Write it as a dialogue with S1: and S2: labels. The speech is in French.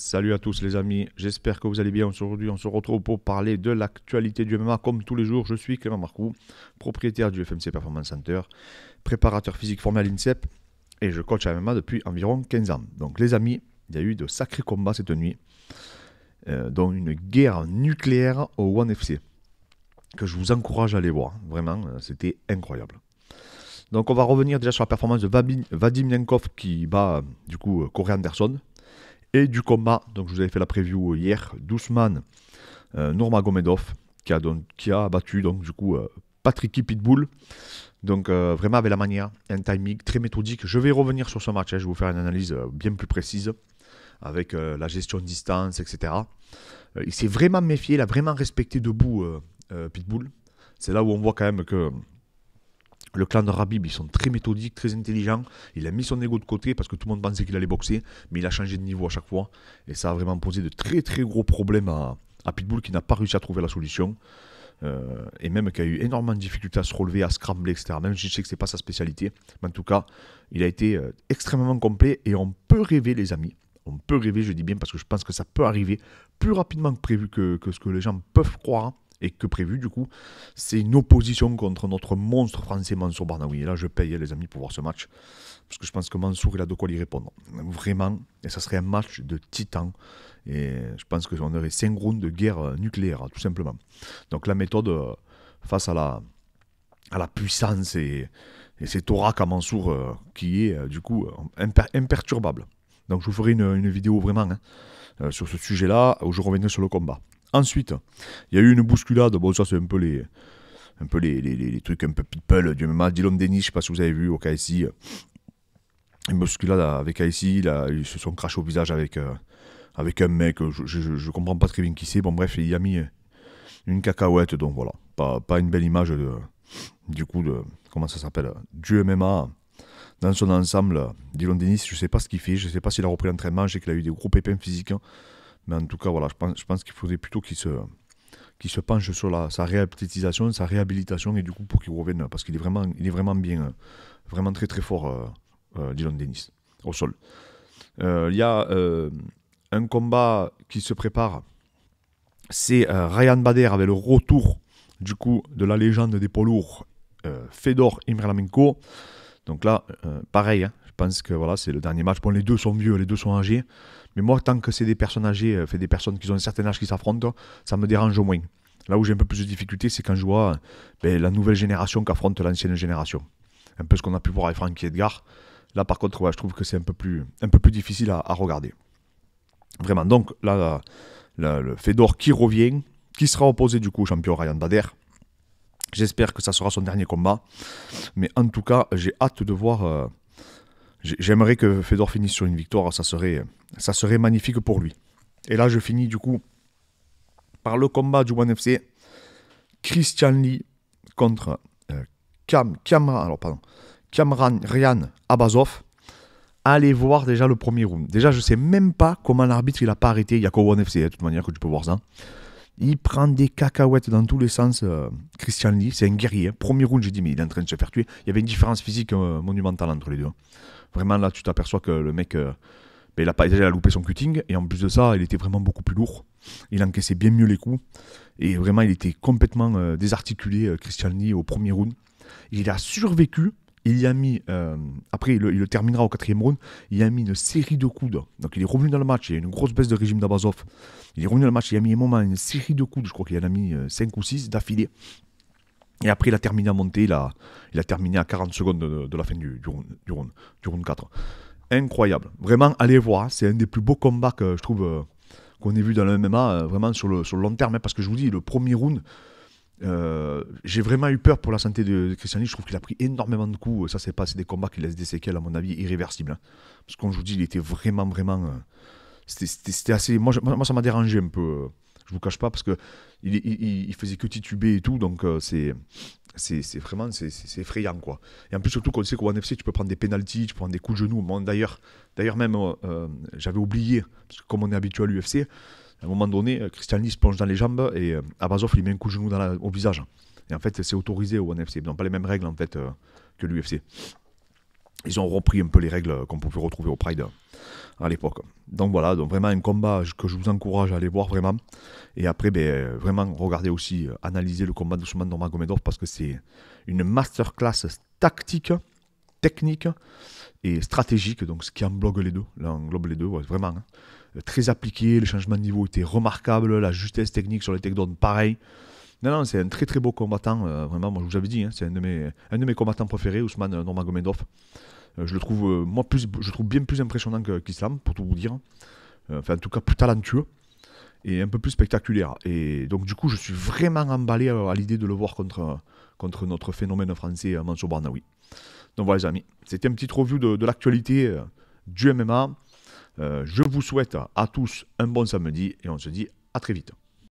S1: Salut à tous les amis, j'espère que vous allez bien. Aujourd'hui, on se retrouve pour parler de l'actualité du MMA. Comme tous les jours, je suis Clément Marcou, propriétaire du FMC Performance Center, préparateur physique formé à l'INSEP et je coach à MMA depuis environ 15 ans. Donc les amis, il y a eu de sacrés combats cette nuit, euh, dont une guerre nucléaire au One FC, que je vous encourage à aller voir. Vraiment, euh, c'était incroyable. Donc on va revenir déjà sur la performance de Vadim Yankov qui bat du coup euh, Corey Anderson et du combat. Donc je vous avais fait la preview hier, Doucement euh, Norma Gomedov, qui a, donc, qui a battu donc du coup Patrick euh, Patricky Pitbull. Donc euh, vraiment avec la manière, un timing très méthodique. Je vais revenir sur ce match, hein. je vais vous faire une analyse bien plus précise avec la gestion de distance, etc. il s'est vraiment méfié, il a vraiment respecté debout Pitbull. C'est là où on voit quand même que le clan de Rabib, ils sont très méthodiques, très intelligents. Il a mis son ego de côté parce que tout le monde pensait qu'il allait boxer, mais il a changé de niveau à chaque fois. Et ça a vraiment posé de très très gros problèmes à, Pitbull qui n'a pas réussi à trouver la solution. Euh, et même qui a eu énormément de difficultés à se relever, à scrambler, etc. Même si je sais que ce n'est pas sa spécialité. Mais en tout cas, il a été euh, extrêmement complet et on peut rêver, les amis. On peut rêver, je dis bien, parce que je pense que ça peut arriver plus rapidement que prévu que ce que les gens peuvent croire et que prévu du coup, c'est une opposition contre notre monstre français Mansour Barnaoui. Et là, je paye les amis pour voir ce match, parce que je pense que Mansour, il a de quoi lui répondre. Vraiment, et ça serait un match de titan. Et je pense que qu'on aurait cinq rounds de guerre euh, nucléaire, tout simplement. Donc la méthode euh, face à la, à la puissance et, cet oracle à Mansour euh, qui est du coup imperturbable. Donc je vous ferai une, vidéo vraiment hein, sur ce sujet-là où je reviendrai sur le combat. Ensuite, il y a eu une bousculade. Bon, ça, c'est un peu les un peu les, trucs un peu people du MMA. Dylan Denis, je ne sais pas si vous avez vu au KSI. Une bousculade avec KSI, ils se sont crachés au visage avec, euh, avec un mec, je, ne comprends pas très bien qui c'est. Bon, bref, il a mis une cacahuète, donc voilà. Pas, une belle image de, du coup de. Comment ça s'appelle Du MMA dans son ensemble. Dylan Denis, je ne sais pas ce qu'il fait, je ne sais pas s'il a repris l'entraînement, je sais qu'il a eu des gros pépins physiques. Mais en tout cas, voilà, je pense, je pense qu'il faudrait plutôt qu'il se, se penche sur la, sa réhabilitation, sa réhabilitation, et du coup, pour qu'il revienne, parce qu'il est vraiment, est vraiment bien, euh, vraiment très très fort, euh, euh, Dylan Dennis, au sol. Il y a un combat qui se prépare, c'est Ryan Bader avec le retour du coup de la légende des poids lourds, euh, Fedor Emelianenko. Donc là, pareil, hein, pense que voilà, c'est le dernier match. Bon, les deux sont vieux, les deux sont âgés. Mais moi, tant que c'est des personnes âgées, euh, fait des personnes qui ont un certain âge qui s'affrontent, ça me dérange au moins. Là où j'ai un peu plus de difficulté, c'est quand je vois euh, ben, la nouvelle génération qui affronte l'ancienne génération. Un peu ce qu'on a pu voir avec Franck et Edgar. Là, par contre, je trouve que c'est un, peu plus, un peu plus difficile à, regarder. Vraiment. Donc, là, le Fedor qui revient, qui sera opposé du coup au champion Ryan Bader. J'espère que ça sera son dernier combat. Mais en tout cas, j'ai hâte de voir euh, J'aimerais que Fedor finisse sur une victoire, ça serait, ça serait magnifique pour lui. Et là, je finis du coup par le combat du One FC. Christian Lee contre Kamran euh, Cam, alors, pardon, Abazov. Allez voir déjà le premier round. Déjà, je sais même pas comment l'arbitre il a pas arrêté. Il n'y a qu'au One FC, hein, de toute manière, que tu peux voir ça. Il prend des cacahuètes dans tous les sens. Euh, Christian Lee, c'est un guerrier. Premier round, j'ai dit, mais il est en train de se faire tuer. Il y avait une différence physique euh, monumentale entre les deux. Vraiment, là, tu t'aperçois que le mec, euh, ben, il, a pas, il a loupé son cutting. Et en plus de ça, il était vraiment beaucoup plus lourd. Il encaissait bien mieux les coups. Et vraiment, il était complètement désarticulé, Christian Lee, au premier round. Il a survécu il y a mis, euh, après il, le terminera au quatrième round, il a mis une série de coudes. Donc il est revenu dans le match, il y a une grosse baisse de régime d'Abazov. Il est revenu dans le match, il a mis un moment, une série de coudes, je crois qu'il en a mis 5 euh, ou 6 d'affilée. Et après il a terminé à monter, il a, il a terminé à 40 secondes de, la fin du, round, du, round, 4. Incroyable, vraiment allez voir, c'est un des plus beaux combats que je trouve euh, qu'on ait vu dans le MMA, vraiment sur le, long terme, hein, parce que je vous dis, le premier round euh, j'ai vraiment eu peur pour la santé de, Christiani. Je trouve qu'il a pris énormément de coups. Ça, c'est pas des combats qui laissent des séquelles, à mon avis, irréversibles. Hein. Parce qu'on vous dit, il était vraiment, vraiment. Euh, c'était assez. Moi, moi ça m'a dérangé un peu. Euh, je vous cache pas, parce que il, faisait que tituber et tout. Donc, c'est. C'est vraiment c'est effrayant quoi. Et en plus surtout qu'on sait qu'au NFC tu peux prendre des pénalties, tu peux prendre des coups de genoux. d'ailleurs d'ailleurs même j'avais oublié parce que comme on est habitué à l'UFC, à un moment donné, euh, Christian Lee plonge dans les jambes et euh, Abazov lui met un coup de genou dans au visage. Et en fait, c'est autorisé au NFC. Ils n'ont pas les mêmes règles en fait euh, que l'UFC. Ils ont repris un peu les règles qu'on pouvait retrouver au Pride à l'époque. Donc voilà, donc vraiment un combat que je vous encourage à aller voir vraiment. Et après, ben, vraiment regardez aussi, analyser le combat de d'Ousmane Gomedov parce que c'est une masterclass tactique technique et stratégique, donc ce qui englobe les deux, là, englobe les deux vraiment. Hein. Euh, très appliqué, le changement de niveau était remarquable, la justesse technique sur les takedowns, pareil. Non, non, c'est un très très beau combattant, euh, vraiment, moi je vous avais dit, hein, c'est un, de mes, un de mes combattants préférés, Ousmane euh, Normagomedov. je le trouve, moi, plus, je trouve bien plus impressionnant qu'Islam, pour tout vous dire. Enfin, en tout cas, plus talentueux et un peu plus spectaculaire. Et donc, du coup, je suis vraiment emballé à, l'idée de le voir contre, contre notre phénomène français, Mansour Barnaoui. Donc voilà les amis, c'était une petite review de, de l'actualité euh, du MMA. Euh, je vous souhaite à tous un bon samedi et on se dit à très vite.